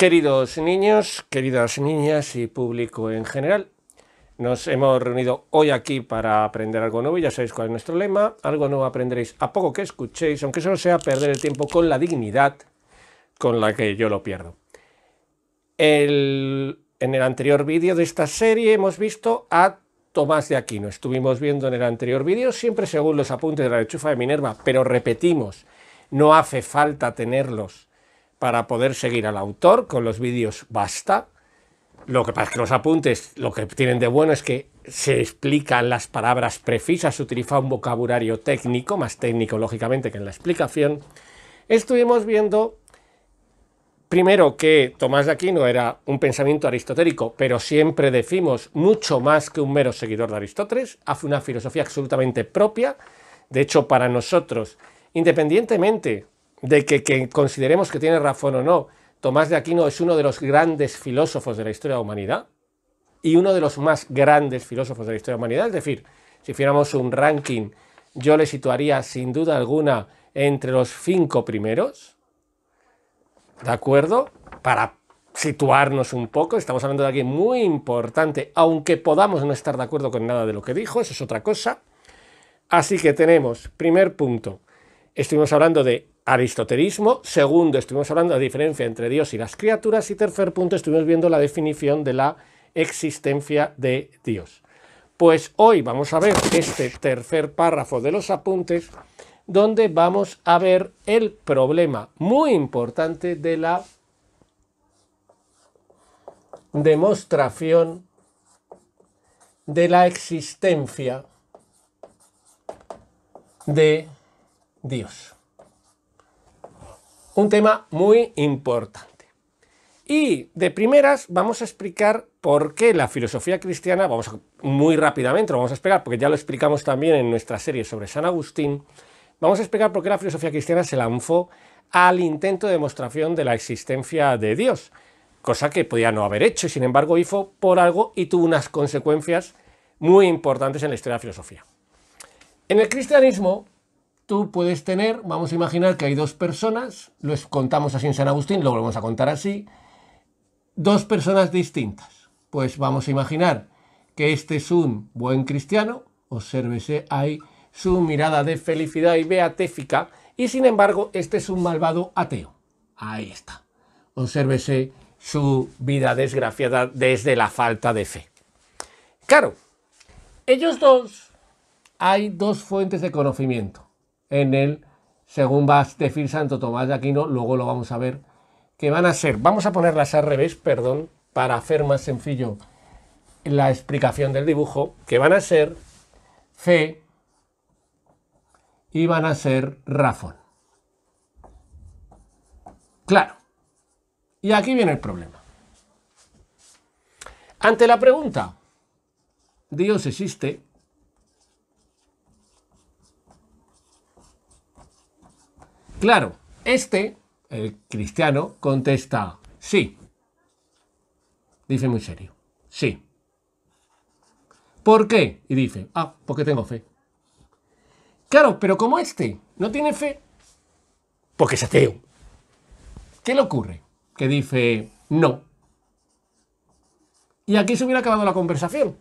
Queridos niños, queridas niñas y público en general, nos hemos reunido hoy aquí para aprender algo nuevo, ya sabéis cuál es nuestro lema, algo nuevo aprenderéis a poco que escuchéis, aunque solo sea perder el tiempo con la dignidad con la que yo lo pierdo. en el anterior vídeo de esta serie hemos visto a Tomás de Aquino, estuvimos viendo en el anterior vídeo, siempre según los apuntes de la lechufa de Minerva, pero repetimos, no hace falta tenerlos para poder seguir al autor. Con los vídeos basta. Lo que pasa es que los apuntes, lo que tienen de bueno es que se explican las palabras precisas, se utiliza un vocabulario técnico, más técnico lógicamente que en la explicación. Estuvimos viendo Primero que Tomás de Aquino era un pensamiento aristotélico, pero siempre decimos mucho más que un mero seguidor de Aristóteles, hace una filosofía absolutamente propia. De hecho, para nosotros, independientemente de que, consideremos que tiene razón o no, Tomás de Aquino es uno de los grandes filósofos de la historia de la humanidad y uno de los más grandes filósofos de la historia de la humanidad. Es decir, si fuéramos un ranking, yo le situaría sin duda alguna entre los cinco primeros. ¿De acuerdo? Para situarnos un poco, estamos hablando de alguien muy importante, aunque podamos no estar de acuerdo con nada de lo que dijo, eso es otra cosa. Así que tenemos, primer punto, estuvimos hablando de aristotelismo. Segundo, estuvimos hablando de la diferencia entre Dios y las criaturas. Y tercer punto, estuvimos viendo la definición de la existencia de Dios. Pues hoy vamos a ver este tercer párrafo de los apuntes, donde vamos a ver el problema muy importante de la demostración de la existencia de Dios un tema muy importante. Y de primeras vamos a explicar por qué la filosofía cristiana, vamos a, muy rápidamente, lo vamos a explicar porque ya lo explicamos también en nuestra serie sobre San Agustín, vamos a explicar por qué la filosofía cristiana se lanzó al intento de demostración de la existencia de Dios, cosa que podía no haber hecho y sin embargo hizo por algo y tuvo unas consecuencias muy importantes en la historia de la filosofía. En el cristianismo tú puedes tener, vamos a imaginar que hay dos personas, los contamos así en San Agustín, lo volvemos a contar así, dos personas distintas. Pues vamos a imaginar que este es un buen cristiano, obsérvese ahí su mirada de felicidad y beatífica, y sin embargo este es un malvado ateo. Ahí está. Obsérvese su vida desgraciada desde la falta de fe. Claro, ellos dos hay dos fuentes de conocimiento en el, según va a decir Santo Tomás de Aquino, luego lo vamos a ver, que van a ser, vamos a ponerlas al revés, perdón, para hacer más sencillo la explicación del dibujo, que van a ser fe y van a ser razón. Claro. Y aquí viene el problema. Ante la pregunta, ¿Dios existe? Claro, este, el cristiano, contesta, sí. Dice muy serio, sí. ¿Por qué? Y dice, ah, porque tengo fe. Claro, pero como este no tiene fe, porque es ateo. ¿Qué le ocurre? Que dice, no. Y aquí se hubiera acabado la conversación.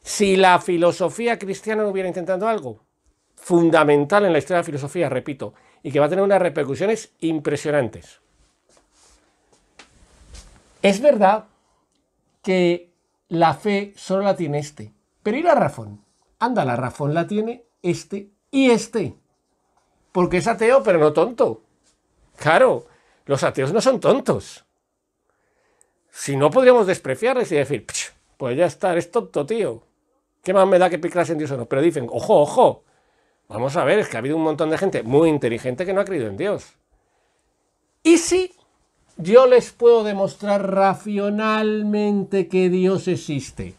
Si la filosofía cristiana no hubiera intentado algo, fundamental en la historia de la filosofía, repito, y que va a tener unas repercusiones impresionantes. Es verdad que la fe solo la tiene este, pero ¿y la razón? Anda, la razón la tiene este y este, porque es ateo, pero no tonto. Claro, los ateos no son tontos. Si no, podríamos despreciarles y decir, pues ya está, es tonto, tío. ¿Qué más me da que piclas en Dios o no? Pero dicen, ojo, ojo, Vamos a ver, es que ha habido un montón de gente muy inteligente que no ha creído en Dios. ¿Y si yo les puedo demostrar racionalmente que Dios existe?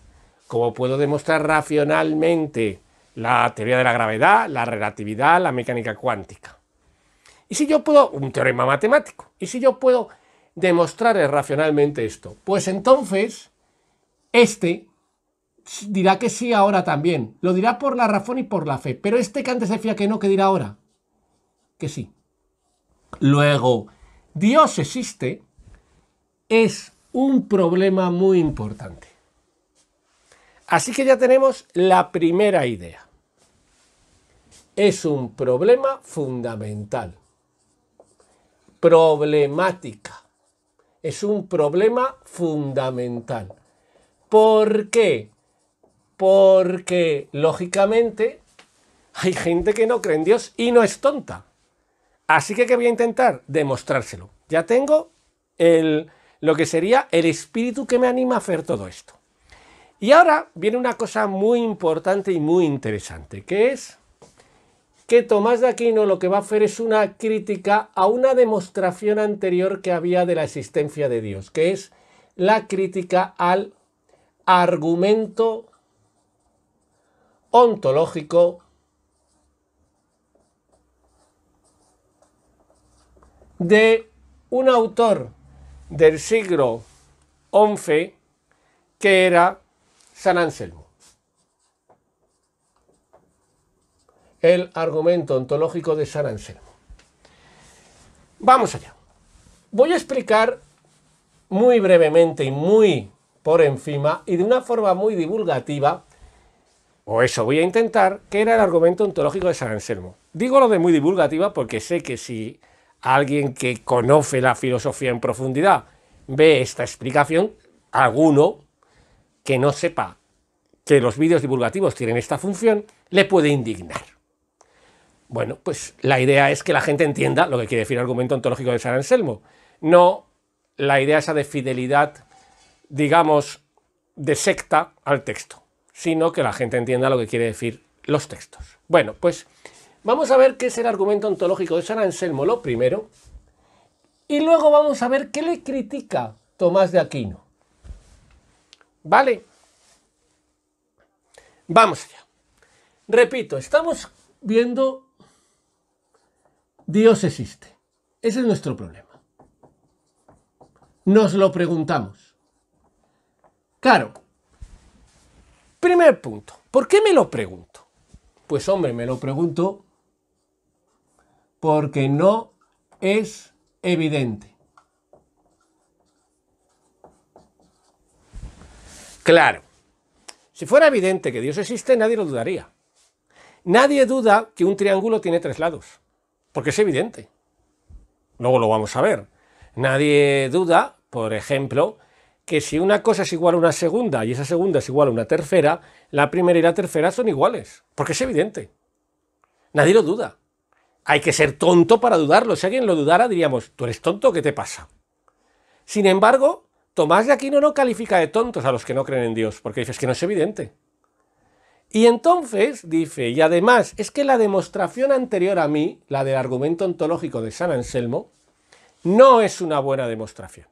Como puedo demostrar racionalmente la teoría de la gravedad, la relatividad, la mecánica cuántica. ¿Y si yo puedo, un teorema matemático, y si yo puedo demostrar racionalmente esto? Pues entonces, este dirá que sí ahora también. Lo dirá por la razón y por la fe. Pero este que antes decía que no, que dirá ahora que sí. Luego, Dios existe es un problema muy importante. Así que ya tenemos la primera idea. Es un problema fundamental. Problemática. Es un problema fundamental. ¿Por qué? Porque, lógicamente, hay gente que no cree en Dios y no es tonta. Así que, ¿qué voy a intentar? Demostrárselo. Ya tengo el, lo que sería el espíritu que me anima a hacer todo esto. Y ahora viene una cosa muy importante y muy interesante, que es que Tomás de Aquino lo que va a hacer es una crítica a una demostración anterior que había de la existencia de Dios, que es la crítica al argumento ontológico de un autor del siglo XI que era San Anselmo. El argumento ontológico de San Anselmo. Vamos allá. Voy a explicar muy brevemente y muy por encima y de una forma muy divulgativa o eso voy a intentar, que era el argumento ontológico de San Anselmo. Digo lo de muy divulgativa porque sé que si alguien que conoce la filosofía en profundidad ve esta explicación, alguno que no sepa que los vídeos divulgativos tienen esta función, le puede indignar. Bueno, pues la idea es que la gente entienda lo que quiere decir el argumento ontológico de San Anselmo, no la idea esa de fidelidad, digamos, de secta al texto sino que la gente entienda lo que quiere decir los textos. Bueno, pues vamos a ver qué es el argumento ontológico de San Anselmo, lo primero, y luego vamos a ver qué le critica Tomás de Aquino. ¿Vale? Vamos allá. Repito, estamos viendo Dios existe. Ese es nuestro problema. Nos lo preguntamos. Claro, Primer punto, ¿por qué me lo pregunto? Pues hombre, me lo pregunto porque no es evidente. Claro, si fuera evidente que Dios existe, nadie lo dudaría. Nadie duda que un triángulo tiene tres lados, porque es evidente. Luego lo vamos a ver. Nadie duda, por ejemplo, que si una cosa es igual a una segunda y esa segunda es igual a una tercera, la primera y la tercera son iguales, porque es evidente. Nadie lo duda. Hay que ser tonto para dudarlo. Si alguien lo dudara, diríamos, tú eres tonto, ¿qué te pasa? Sin embargo, Tomás de Aquino no califica de tontos a los que no creen en Dios, porque dice, es que no es evidente. Y entonces, dice, y además, es que la demostración anterior a mí, la del argumento ontológico de San Anselmo, no es una buena demostración.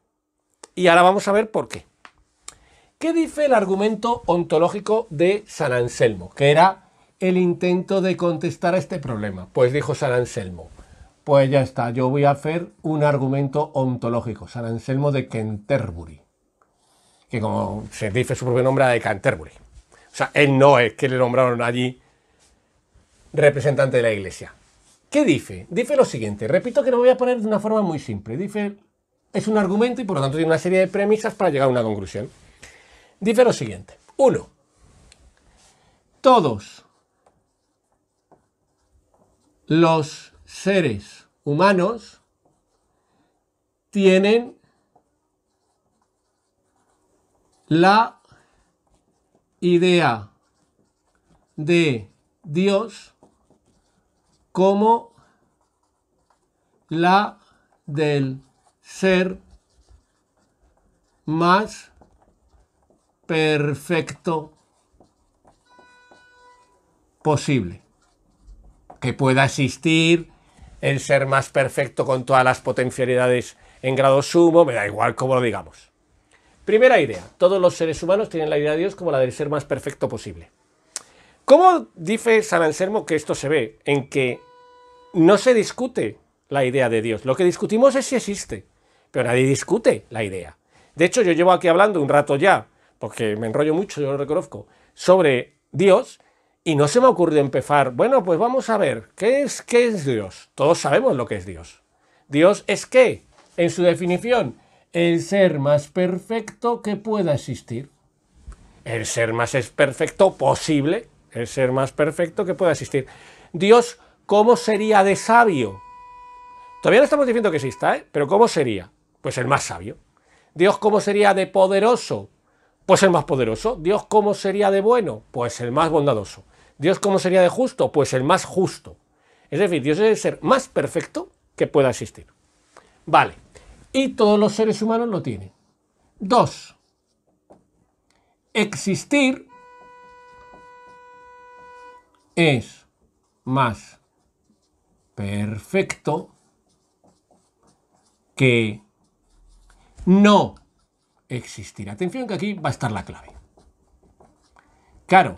Y ahora vamos a ver por qué. ¿Qué dice el argumento ontológico de San Anselmo? Que era el intento de contestar a este problema. Pues dijo San Anselmo, pues ya está, yo voy a hacer un argumento ontológico, San Anselmo de Canterbury, que como se dice su propio nombre de Canterbury. O sea, él no es que le nombraron allí representante de la iglesia. ¿Qué dice? Dice lo siguiente, repito que lo voy a poner de una forma muy simple, dice es un argumento y por lo tanto tiene una serie de premisas para llegar a una conclusión. Dice lo siguiente. Uno, todos los seres humanos tienen la idea de Dios como la del ser más perfecto posible. Que pueda existir el ser más perfecto con todas las potencialidades en grado sumo, me da igual cómo lo digamos. Primera idea, todos los seres humanos tienen la idea de Dios como la del ser más perfecto posible. ¿Cómo dice San Anselmo que esto se ve? En que no se discute la idea de Dios, lo que discutimos es si existe pero nadie discute la idea. De hecho, yo llevo aquí hablando un rato ya, porque me enrollo mucho, yo lo reconozco, sobre Dios, y no se me ocurre empezar, bueno, pues vamos a ver, ¿qué es, qué es Dios? Todos sabemos lo que es Dios. Dios es qué? En su definición, el ser más perfecto que pueda existir. El ser más perfecto posible, el ser más perfecto que pueda existir. Dios, ¿cómo sería de sabio? Todavía no estamos diciendo que exista, ¿eh? pero ¿cómo sería? Pues el más sabio. Dios cómo sería de poderoso? Pues el más poderoso. Dios cómo sería de bueno? Pues el más bondadoso. Dios cómo sería de justo? Pues el más justo. Es decir, Dios es el ser más perfecto que pueda existir. Vale. Y todos los seres humanos lo tienen. Dos. Existir es más perfecto que no existir. Atención que aquí va a estar la clave. Claro,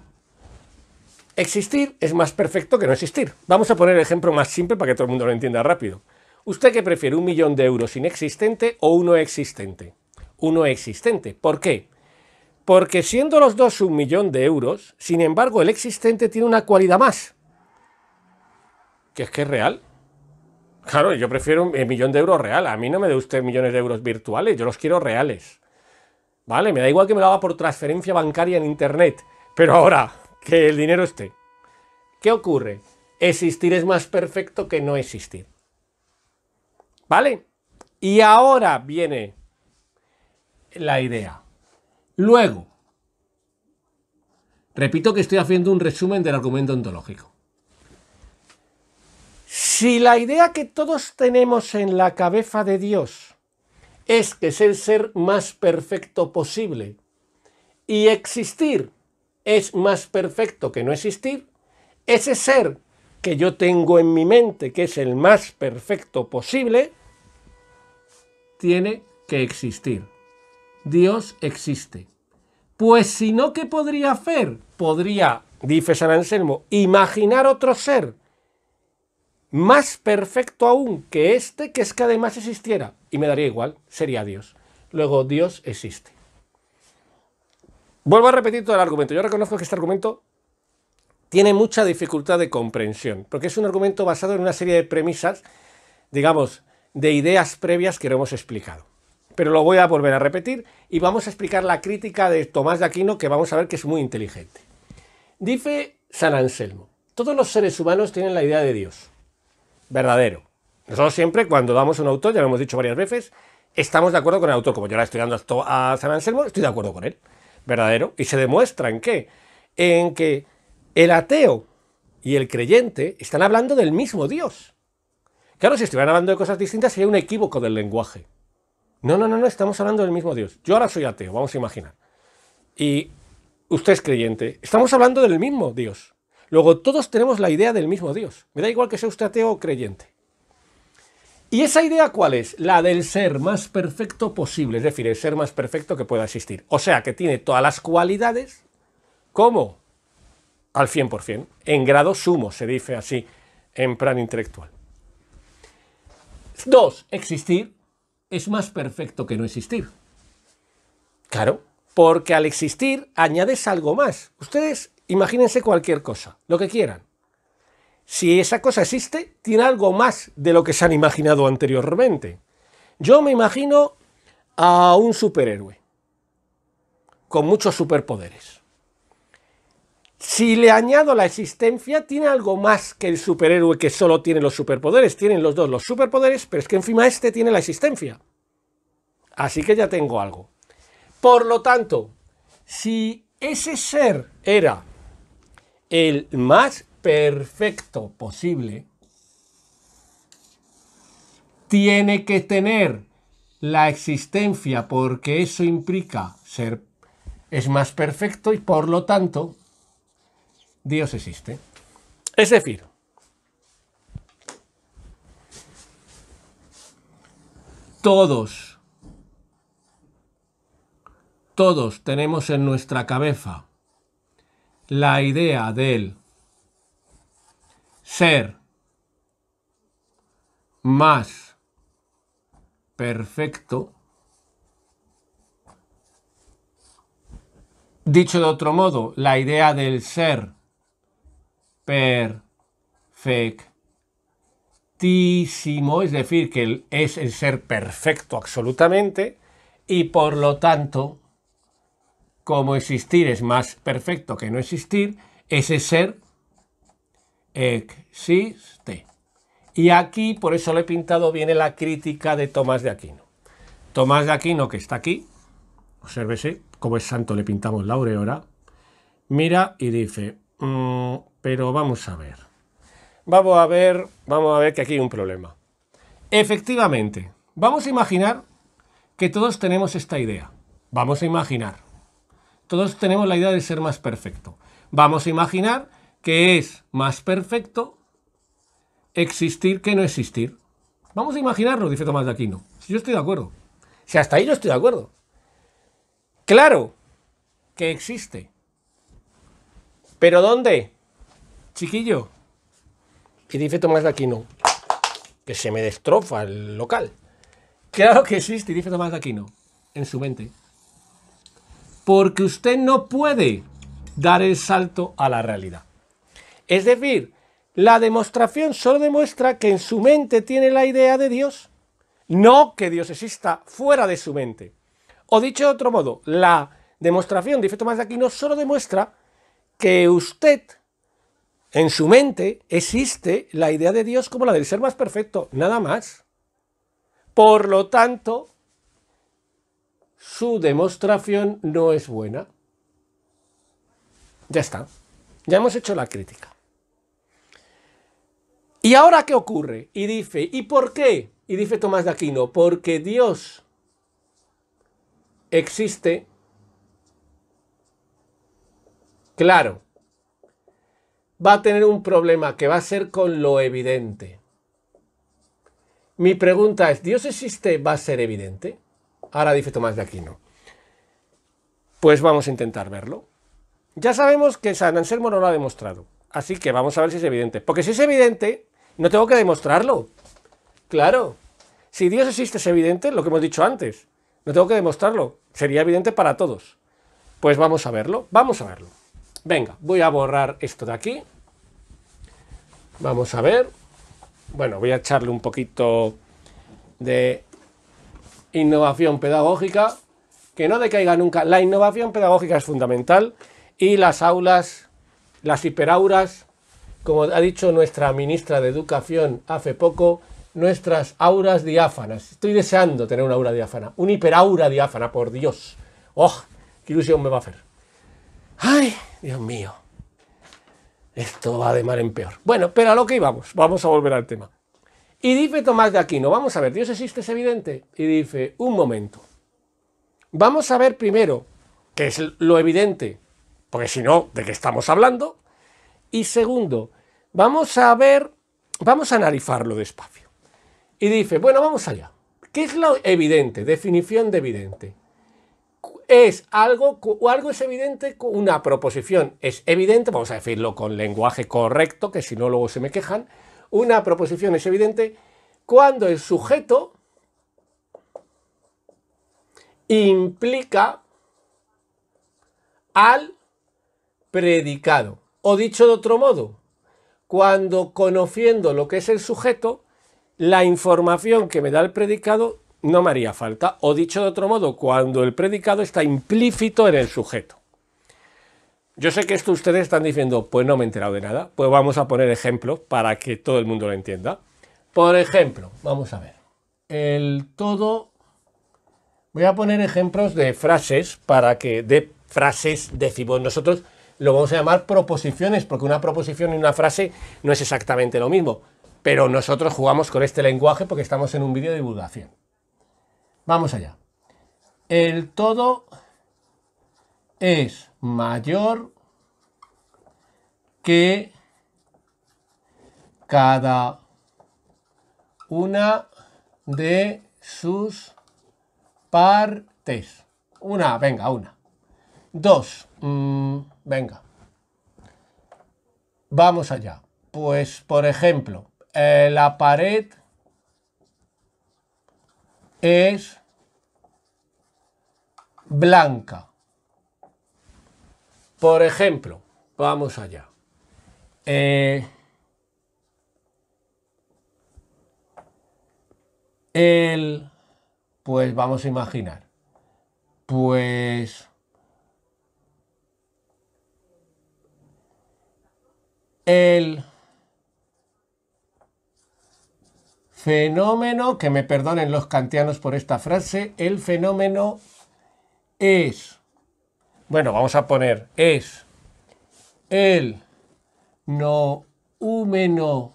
existir es más perfecto que no existir. Vamos a poner el ejemplo más simple para que todo el mundo lo entienda rápido. ¿Usted qué prefiere, un millón de euros inexistente o uno existente? Uno existente. ¿Por qué? Porque siendo los dos un millón de euros, sin embargo, el existente tiene una cualidad más. Que es que es real. Claro, yo prefiero un eh, millón de euros real. A mí no me de usted millones de euros virtuales, yo los quiero reales. ¿Vale? Me da igual que me lo haga por transferencia bancaria en Internet. Pero ahora, que el dinero esté. ¿Qué ocurre? Existir es más perfecto que no existir. ¿Vale? Y ahora viene la idea. Luego, repito que estoy haciendo un resumen del argumento ontológico. Si la idea que todos tenemos en la cabeza de Dios es que es el ser más perfecto posible y existir es más perfecto que no existir, ese ser que yo tengo en mi mente que es el más perfecto posible, tiene que existir. Dios existe. Pues si no, ¿qué podría hacer? Podría, dice San Anselmo, imaginar otro ser más perfecto aún que este, que es que además existiera. Y me daría igual, sería Dios. Luego, Dios existe. Vuelvo a repetir todo el argumento. Yo reconozco que este argumento tiene mucha dificultad de comprensión, porque es un argumento basado en una serie de premisas, digamos, de ideas previas que no hemos explicado. Pero lo voy a volver a repetir y vamos a explicar la crítica de Tomás de Aquino, que vamos a ver que es muy inteligente. Dice San Anselmo, todos los seres humanos tienen la idea de Dios verdadero. Nosotros siempre, cuando damos un autor, ya lo hemos dicho varias veces, estamos de acuerdo con el autor. Como yo ahora estoy dando a San Anselmo, estoy de acuerdo con él. Verdadero. Y se demuestra en qué? En que el ateo y el creyente están hablando del mismo Dios. Claro, si estuvieran hablando de cosas distintas sería un equívoco del lenguaje. No, no, no, no, estamos hablando del mismo Dios. Yo ahora soy ateo, vamos a imaginar. Y usted es creyente. Estamos hablando del mismo Dios. Luego, todos tenemos la idea del mismo Dios. Me da igual que sea usted ateo o creyente. ¿Y esa idea cuál es? La del ser más perfecto posible, es decir, el ser más perfecto que pueda existir. O sea, que tiene todas las cualidades, como al 100%, en grado sumo, se dice así en plan intelectual. Dos, existir es más perfecto que no existir. Claro, porque al existir añades algo más. Ustedes imagínense cualquier cosa, lo que quieran. Si esa cosa existe, tiene algo más de lo que se han imaginado anteriormente. Yo me imagino a un superhéroe con muchos superpoderes. Si le añado la existencia, tiene algo más que el superhéroe que solo tiene los superpoderes. Tienen los dos los superpoderes, pero es que encima este tiene la existencia. Así que ya tengo algo. Por lo tanto, si ese ser era el más perfecto posible, tiene que tener la existencia porque eso implica ser es más perfecto y por lo tanto Dios existe. Es decir, todos todos tenemos en nuestra cabeza la idea del ser más perfecto, dicho de otro modo, la idea del ser perfectísimo, es decir, que es el ser perfecto absolutamente y por lo tanto como existir es más perfecto que no existir, ese ser existe. Y aquí, por eso lo he pintado, viene la crítica de Tomás de Aquino. Tomás de Aquino, que está aquí, observese cómo es santo le pintamos la aureola, mira y dice, mm, pero vamos a ver, vamos a ver, vamos a ver que aquí hay un problema. Efectivamente, vamos a imaginar que todos tenemos esta idea. Vamos a imaginar todos tenemos la idea de ser más perfecto. Vamos a imaginar que es más perfecto existir que no existir. Vamos a imaginarlo, dice Tomás de Aquino. Si yo estoy de acuerdo. Si hasta ahí yo estoy de acuerdo. Claro que existe. ¿Pero dónde? Chiquillo. Y dice Tomás de Aquino. Que se me destrofa el local. Claro que existe, dice Tomás de Aquino. En su mente porque usted no puede dar el salto a la realidad. Es decir, la demostración solo demuestra que en su mente tiene la idea de Dios, no que Dios exista fuera de su mente. O dicho de otro modo, la demostración de efecto más de aquí no solo demuestra que usted en su mente existe la idea de Dios como la del ser más perfecto, nada más. Por lo tanto, su demostración no es buena. Ya está. Ya hemos hecho la crítica. ¿Y ahora qué ocurre? Y dice, ¿y por qué? Y dice Tomás de Aquino, porque Dios existe. Claro, va a tener un problema que va a ser con lo evidente. Mi pregunta es, ¿Dios existe? ¿Va a ser evidente? Ahora dice Tomás de no. Pues vamos a intentar verlo. Ya sabemos que San Anselmo no lo ha demostrado, así que vamos a ver si es evidente. Porque si es evidente, no tengo que demostrarlo. Claro, si Dios existe es evidente, lo que hemos dicho antes. No tengo que demostrarlo, sería evidente para todos. Pues vamos a verlo, vamos a verlo. Venga, voy a borrar esto de aquí. Vamos a ver. Bueno, voy a echarle un poquito de innovación pedagógica, que no decaiga nunca. La innovación pedagógica es fundamental y las aulas, las hiperauras, como ha dicho nuestra ministra de Educación hace poco, nuestras auras diáfanas. Estoy deseando tener una aura diáfana, una hiperaura diáfana, por Dios. ¡Oh! ¡Qué ilusión me va a hacer! ¡Ay! Dios mío. Esto va de mal en peor. Bueno, pero a lo que íbamos, vamos a volver al tema. Y dice Tomás de Aquino, vamos a ver, Dios existe, es evidente. Y dice, un momento. Vamos a ver primero qué es lo evidente, porque si no, ¿de qué estamos hablando? Y segundo, vamos a ver, vamos a analizarlo despacio. Y dice, bueno, vamos allá. ¿Qué es lo evidente? Definición de evidente. Es algo, o algo es evidente, una proposición es evidente, vamos a decirlo con lenguaje correcto, que si no luego se me quejan, una proposición es evidente cuando el sujeto implica al predicado. O dicho de otro modo, cuando conociendo lo que es el sujeto, la información que me da el predicado no me haría falta. O dicho de otro modo, cuando el predicado está implícito en el sujeto. Yo sé que esto ustedes están diciendo, pues no me he enterado de nada, pues vamos a poner ejemplos para que todo el mundo lo entienda. Por ejemplo, vamos a ver, el todo... Voy a poner ejemplos de frases para que, de frases, decimos nosotros, lo vamos a llamar proposiciones, porque una proposición y una frase no es exactamente lo mismo, pero nosotros jugamos con este lenguaje porque estamos en un vídeo de divulgación. Vamos allá. El todo es mayor que cada una de sus partes. Una, venga, una. Dos, mm, venga. Vamos allá. Pues, por ejemplo, eh, la pared es blanca. Por ejemplo, vamos allá. el, eh, pues vamos a imaginar, pues el fenómeno, que me perdonen los kantianos por esta frase, el fenómeno es bueno, vamos a poner es el noúmeno,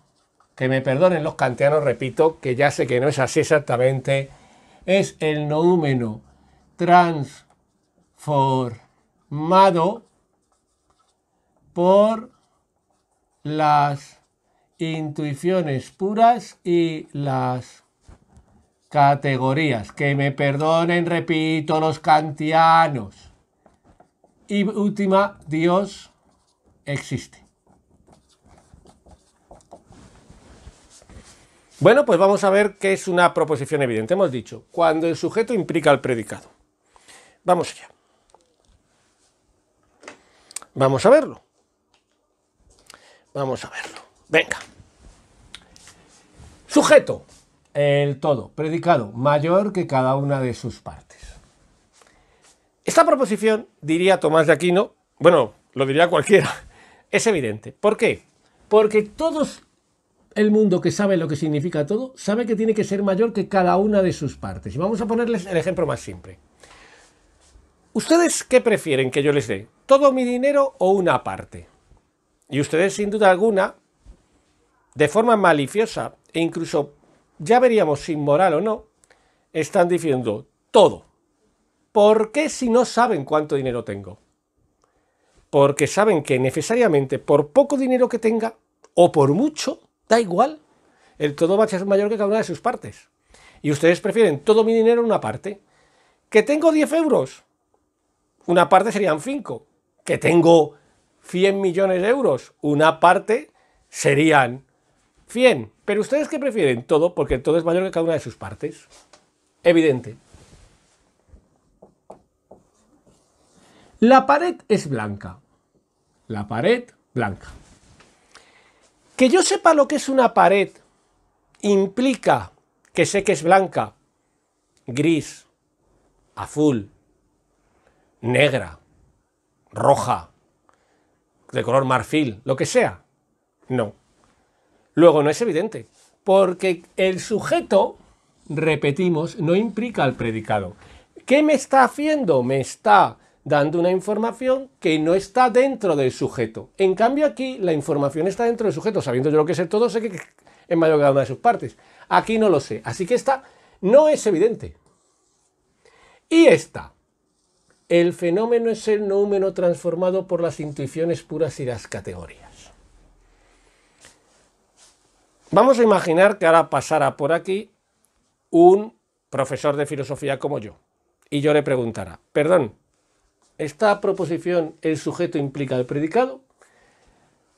que me perdonen los kantianos, repito, que ya sé que no es así exactamente, es el noúmeno transformado por las intuiciones puras y las categorías. Que me perdonen, repito, los kantianos y última, Dios existe. Bueno, pues vamos a ver qué es una proposición evidente. Hemos dicho, cuando el sujeto implica el predicado. Vamos allá. Vamos a verlo. Vamos a verlo. Venga. Sujeto, el todo, predicado, mayor que cada una de sus partes. Esta proposición, diría Tomás de Aquino, bueno, lo diría cualquiera, es evidente. ¿Por qué? Porque todos el mundo que sabe lo que significa todo, sabe que tiene que ser mayor que cada una de sus partes. Y vamos a ponerles el ejemplo más simple. ¿Ustedes qué prefieren que yo les dé? ¿Todo mi dinero o una parte? Y ustedes, sin duda alguna, de forma maliciosa e incluso, ya veríamos sin moral o no, están diciendo todo. ¿Por qué si no saben cuánto dinero tengo? Porque saben que necesariamente por poco dinero que tenga, o por mucho, da igual, el todo va a ser mayor que cada una de sus partes. Y ustedes prefieren todo mi dinero en una parte. Que tengo 10 euros, una parte serían 5. Que tengo 100 millones de euros, una parte serían 100. Pero ustedes que prefieren todo, porque todo es mayor que cada una de sus partes. Evidente. La pared es blanca. La pared blanca. Que yo sepa lo que es una pared implica que sé que es blanca, gris, azul, negra, roja, de color marfil, lo que sea. No. Luego no es evidente, porque el sujeto, repetimos, no implica al predicado. ¿Qué me está haciendo? Me está dando una información que no está dentro del sujeto. En cambio aquí la información está dentro del sujeto, sabiendo yo lo que es el todo, sé que es mayor que una de sus partes. Aquí no lo sé, así que esta no es evidente. Y esta. El fenómeno es el número transformado por las intuiciones puras y las categorías. Vamos a imaginar que ahora pasara por aquí un profesor de filosofía como yo. Y yo le preguntara, perdón, esta proposición el sujeto implica el predicado,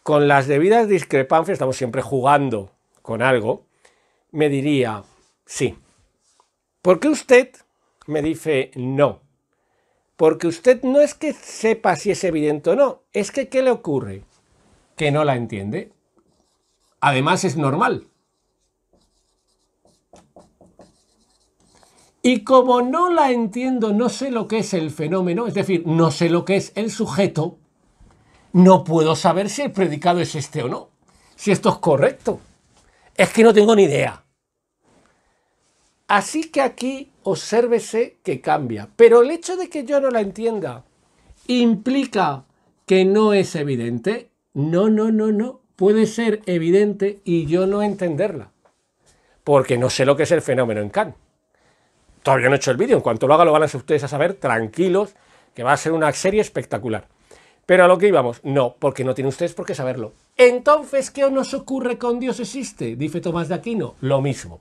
con las debidas discrepancias, estamos siempre jugando con algo, me diría sí. ¿Por qué usted me dice no? Porque usted no es que sepa si es evidente o no, es que ¿qué le ocurre? Que no la entiende. Además es normal, Y como no la entiendo, no sé lo que es el fenómeno, es decir, no sé lo que es el sujeto, no puedo saber si el predicado es este o no, si esto es correcto. Es que no tengo ni idea. Así que aquí obsérvese que cambia. Pero el hecho de que yo no la entienda implica que no es evidente. No, no, no, no. Puede ser evidente y yo no entenderla. Porque no sé lo que es el fenómeno en Kant. Todavía no he hecho el vídeo, en cuanto lo haga lo van a hacer ustedes a saber, tranquilos, que va a ser una serie espectacular. Pero a lo que íbamos, no, porque no tienen ustedes por qué saberlo. Entonces, ¿qué nos ocurre con Dios existe? Dice Tomás de Aquino, lo mismo.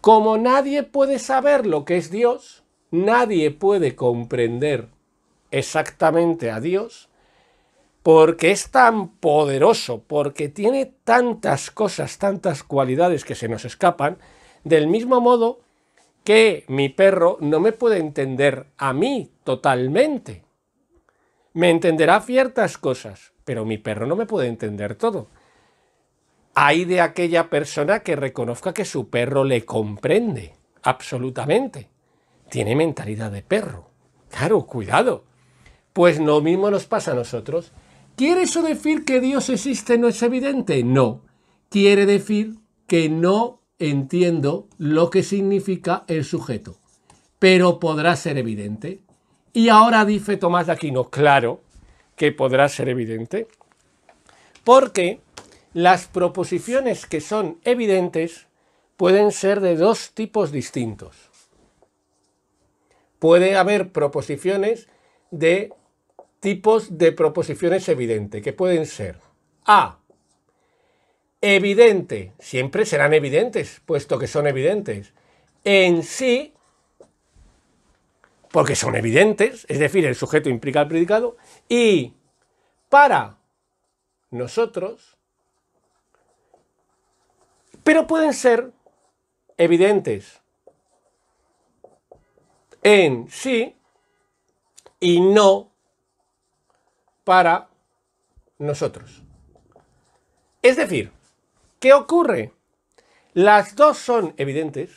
Como nadie puede saber lo que es Dios, nadie puede comprender exactamente a Dios, porque es tan poderoso, porque tiene tantas cosas, tantas cualidades que se nos escapan, del mismo modo que mi perro no me puede entender a mí totalmente. Me entenderá ciertas cosas, pero mi perro no me puede entender todo. Hay de aquella persona que reconozca que su perro le comprende, absolutamente. Tiene mentalidad de perro. Claro, cuidado. Pues lo mismo nos pasa a nosotros. ¿Quiere eso decir que Dios existe no es evidente? No. Quiere decir que no entiendo lo que significa el sujeto, pero podrá ser evidente. Y ahora dice Tomás de Aquino, claro que podrá ser evidente, porque las proposiciones que son evidentes pueden ser de dos tipos distintos. Puede haber proposiciones de tipos de proposiciones evidentes, que pueden ser A, evidente, siempre serán evidentes, puesto que son evidentes, en sí, porque son evidentes, es decir, el sujeto implica el predicado, y para nosotros, pero pueden ser evidentes en sí y no para nosotros. Es decir, ¿Qué ocurre? Las dos son evidentes,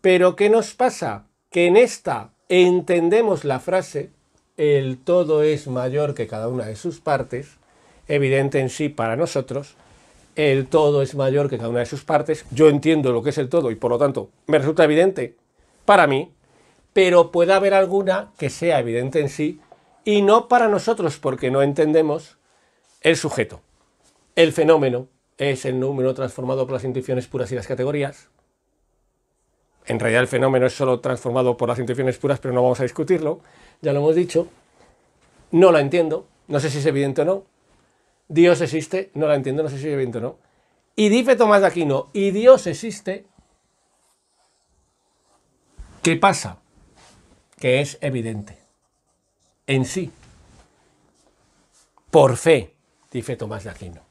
pero ¿qué nos pasa? Que en esta entendemos la frase, el todo es mayor que cada una de sus partes, evidente en sí para nosotros, el todo es mayor que cada una de sus partes, yo entiendo lo que es el todo y por lo tanto me resulta evidente para mí, pero puede haber alguna que sea evidente en sí y no para nosotros porque no entendemos el sujeto. El fenómeno es el número transformado por las intuiciones puras y las categorías. En realidad el fenómeno es solo transformado por las intuiciones puras, pero no vamos a discutirlo. Ya lo hemos dicho. No la entiendo. No sé si es evidente o no. Dios existe. No la entiendo. No sé si es evidente o no. Y dice Tomás de Aquino. Y Dios existe. ¿Qué pasa? Que es evidente. En sí. Por fe, dice Tomás de Aquino.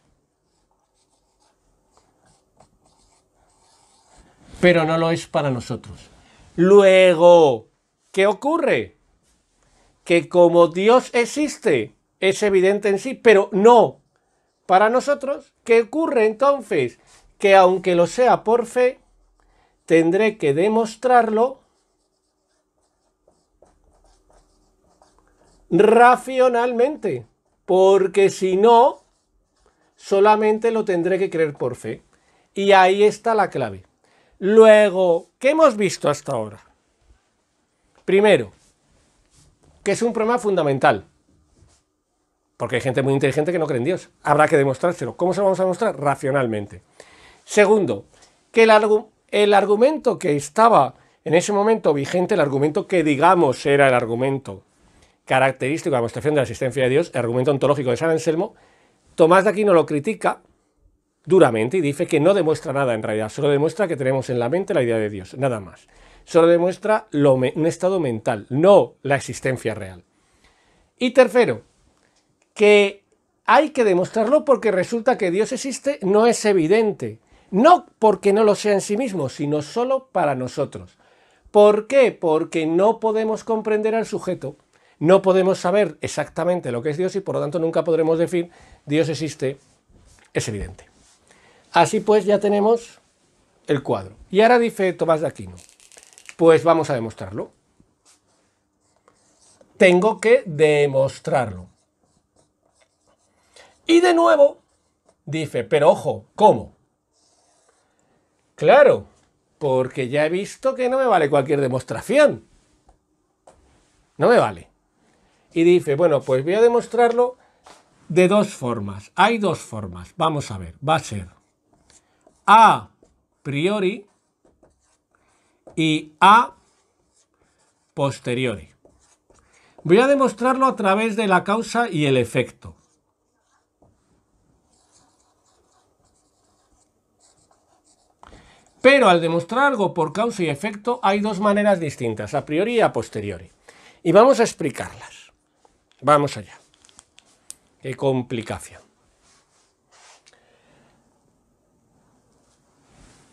pero no lo es para nosotros. Luego, ¿qué ocurre? Que como Dios existe, es evidente en sí, pero no para nosotros, ¿qué ocurre entonces? Que aunque lo sea por fe, tendré que demostrarlo racionalmente, porque si no, solamente lo tendré que creer por fe. Y ahí está la clave. Luego, ¿qué hemos visto hasta ahora? Primero, que es un problema fundamental. Porque hay gente muy inteligente que no cree en Dios. Habrá que demostrárselo. ¿Cómo se lo vamos a demostrar? Racionalmente. Segundo, que el, el argumento que estaba en ese momento vigente, el argumento que digamos era el argumento característico de la demostración de la existencia de Dios, el argumento ontológico de San Anselmo, Tomás de Aquino lo critica duramente y dice que no demuestra nada en realidad, solo demuestra que tenemos en la mente la idea de Dios, nada más. Solo demuestra un estado mental, no la existencia real. Y tercero, que hay que demostrarlo porque resulta que Dios existe, no es evidente. No porque no lo sea en sí mismo, sino solo para nosotros. ¿Por qué? Porque no podemos comprender al sujeto, no podemos saber exactamente lo que es Dios y por lo tanto nunca podremos decir Dios existe, es evidente. Así pues ya tenemos el cuadro. Y ahora dice Tomás de Aquino, pues vamos a demostrarlo. Tengo que demostrarlo. Y de nuevo dice, pero ojo, ¿cómo? Claro, porque ya he visto que no me vale cualquier demostración. No me vale. Y dice, bueno, pues voy a demostrarlo de dos formas. Hay dos formas. Vamos a ver, va a ser a priori y a posteriori. Voy a demostrarlo a través de la causa y el efecto. Pero al demostrar algo por causa y efecto hay dos maneras distintas, a priori y a posteriori. Y vamos a explicarlas. Vamos allá. Qué complicación.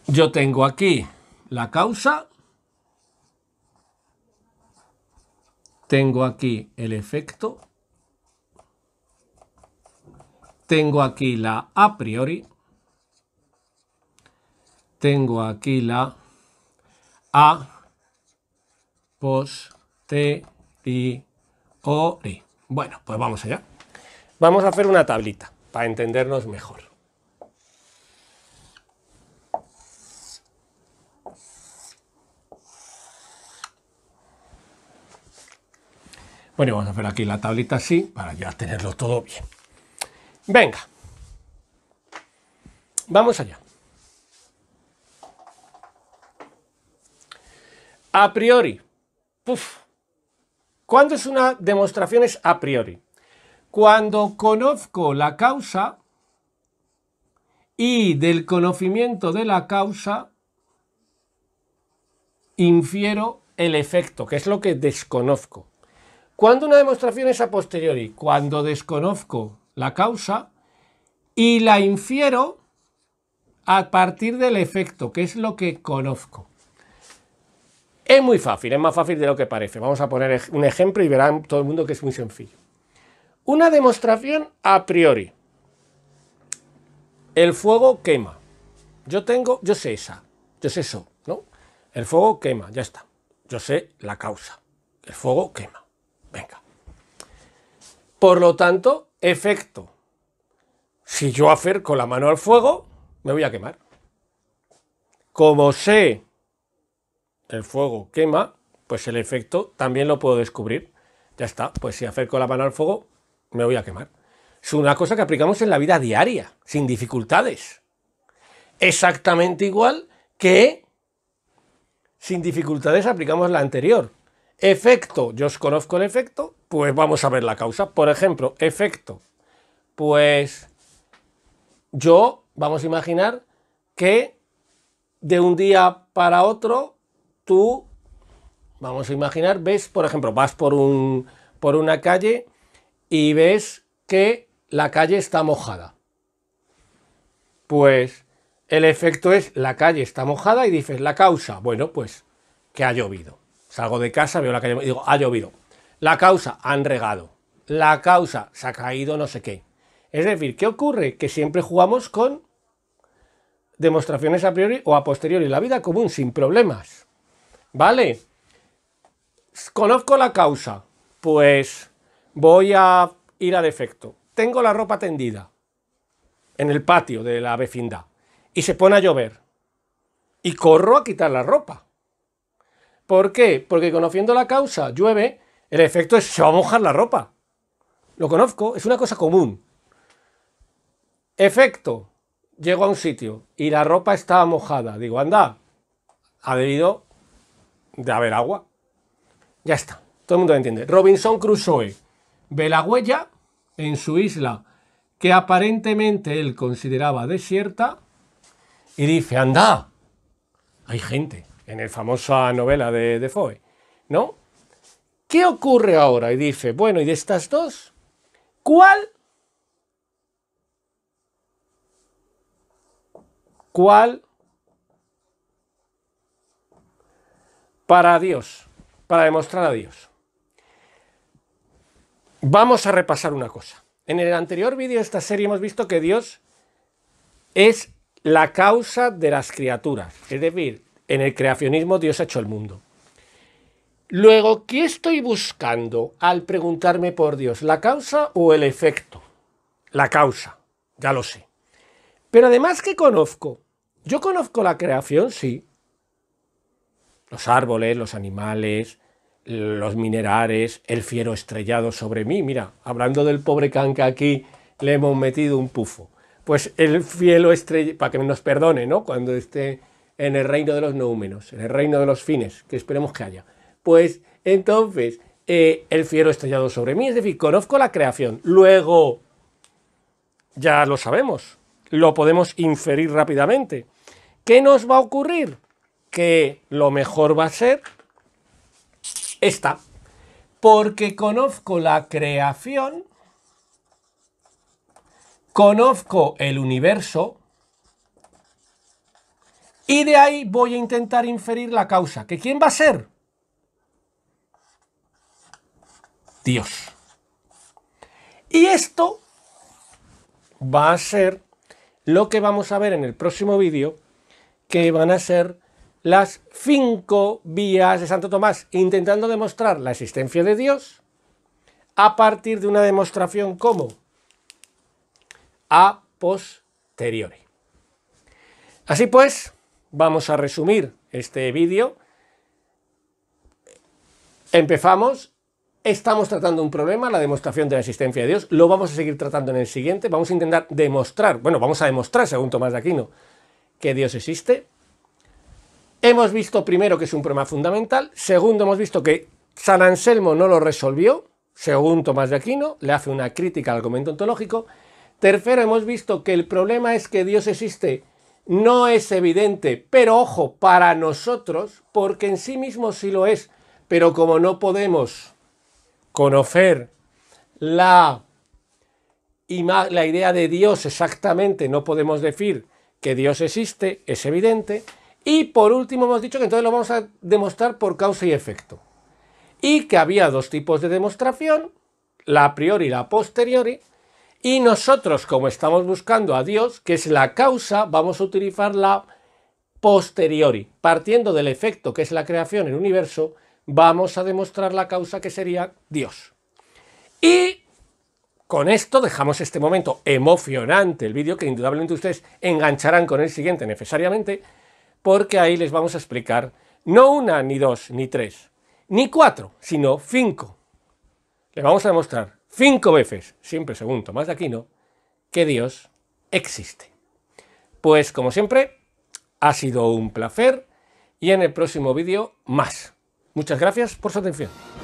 Yo tengo aquí la causa, tengo aquí el efecto, tengo aquí la a priori, tengo aquí la a posteriori. Bueno, pues vamos allá. Vamos a hacer una tablita para entendernos mejor. Bueno, vamos a ver aquí la tablita así para ya tenerlo todo bien. Venga. Vamos allá. A priori. ¿Cuándo es una demostración? Es a priori. Cuando conozco la causa y del conocimiento de la causa infiero el efecto, que es lo que desconozco. Cuando una demostración es a posteriori, cuando desconozco la causa y la infiero a partir del efecto, que es lo que conozco. Es muy fácil, es más fácil de lo que parece. Vamos a poner un ejemplo y verán todo el mundo que es muy sencillo. Una demostración a priori. El fuego quema. Yo tengo, yo sé esa, yo sé eso, ¿no? El fuego quema, ya está. Yo sé la causa. El fuego quema. Venga. Por lo tanto, efecto. Si yo acerco la mano al fuego, me voy a quemar. Como sé el fuego quema, pues el efecto también lo puedo descubrir. Ya está, pues si acerco la mano al fuego, me voy a quemar. Es una cosa que aplicamos en la vida diaria, sin dificultades. Exactamente igual que sin dificultades aplicamos la anterior. Efecto, yo os conozco el efecto, pues vamos a ver la causa. Por ejemplo, efecto, pues yo, vamos a imaginar que de un día para otro tú, vamos a imaginar, ves, por ejemplo, vas por, un, por una calle y ves que la calle está mojada. Pues el efecto es la calle está mojada y dices la causa, bueno, pues que ha llovido. Salgo de casa, veo la calle y digo, ha llovido. La causa, han regado. La causa, se ha caído no sé qué. Es decir, ¿qué ocurre? Que siempre jugamos con demostraciones a priori o a posteriori. La vida común, sin problemas. ¿Vale? Conozco la causa. Pues voy a ir a defecto. Tengo la ropa tendida en el patio de la vecindad y se pone a llover. Y corro a quitar la ropa. ¿Por qué? Porque conociendo la causa llueve, el efecto es se va a mojar la ropa. Lo conozco, es una cosa común. Efecto, llego a un sitio y la ropa estaba mojada. Digo, anda, ha debido de haber agua. Ya está, todo el mundo lo entiende. Robinson Crusoe ve la huella en su isla que aparentemente él consideraba desierta y dice, anda, hay gente en el famosa novela de, de Foe, ¿no? ¿Qué ocurre ahora? Y dice, bueno, ¿y de estas dos? ¿Cuál? ¿Cuál? Para Dios, para demostrar a Dios. Vamos a repasar una cosa. En el anterior vídeo de esta serie hemos visto que Dios es la causa de las criaturas. Es decir, en el creacionismo Dios ha hecho el mundo. Luego, ¿qué estoy buscando al preguntarme por Dios? ¿La causa o el efecto? La causa, ya lo sé. Pero además, ¿qué conozco? Yo conozco la creación, sí. Los árboles, los animales, los minerales, el fiero estrellado sobre mí. Mira, hablando del pobre can que aquí le hemos metido un pufo. Pues el fiero estrellado, para que nos perdone, ¿no? Cuando esté en el reino de los númenos, en el reino de los fines, que esperemos que haya. Pues entonces, eh, el fiero estallado sobre mí, es decir, conozco la creación. Luego, ya lo sabemos, lo podemos inferir rápidamente. ¿Qué nos va a ocurrir? Que lo mejor va a ser esta. Porque conozco la creación, conozco el universo, y de ahí voy a intentar inferir la causa. ¿Que quién va a ser? Dios. Y esto va a ser lo que vamos a ver en el próximo vídeo, que van a ser las cinco vías de Santo Tomás, intentando demostrar la existencia de Dios a partir de una demostración como a posteriori. Así pues, vamos a resumir este vídeo. Empezamos. Estamos tratando un problema, la demostración de la existencia de Dios. Lo vamos a seguir tratando en el siguiente. Vamos a intentar demostrar, bueno, vamos a demostrar, según Tomás de Aquino, que Dios existe. Hemos visto primero que es un problema fundamental. Segundo, hemos visto que San Anselmo no lo resolvió, según Tomás de Aquino, le hace una crítica al argumento ontológico. Tercero, hemos visto que el problema es que Dios existe no es evidente, pero ojo, para nosotros, porque en sí mismo sí lo es, pero como no podemos conocer la, idea de Dios exactamente, no podemos decir que Dios existe, es evidente, y por último hemos dicho que entonces lo vamos a demostrar por causa y efecto, y que había dos tipos de demostración, la a priori y la posteriori, y nosotros, como estamos buscando a Dios, que es la causa, vamos a utilizar la posteriori. Partiendo del efecto que es la creación, el universo, vamos a demostrar la causa que sería Dios. Y con esto dejamos este momento emocionante, el vídeo que indudablemente ustedes engancharán con el siguiente necesariamente, porque ahí les vamos a explicar no una, ni dos, ni tres, ni cuatro, sino cinco. Le vamos a demostrar cinco veces, siempre según Tomás de Aquino, que Dios existe. Pues como siempre, ha sido un placer y en el próximo vídeo más. Muchas gracias por su atención.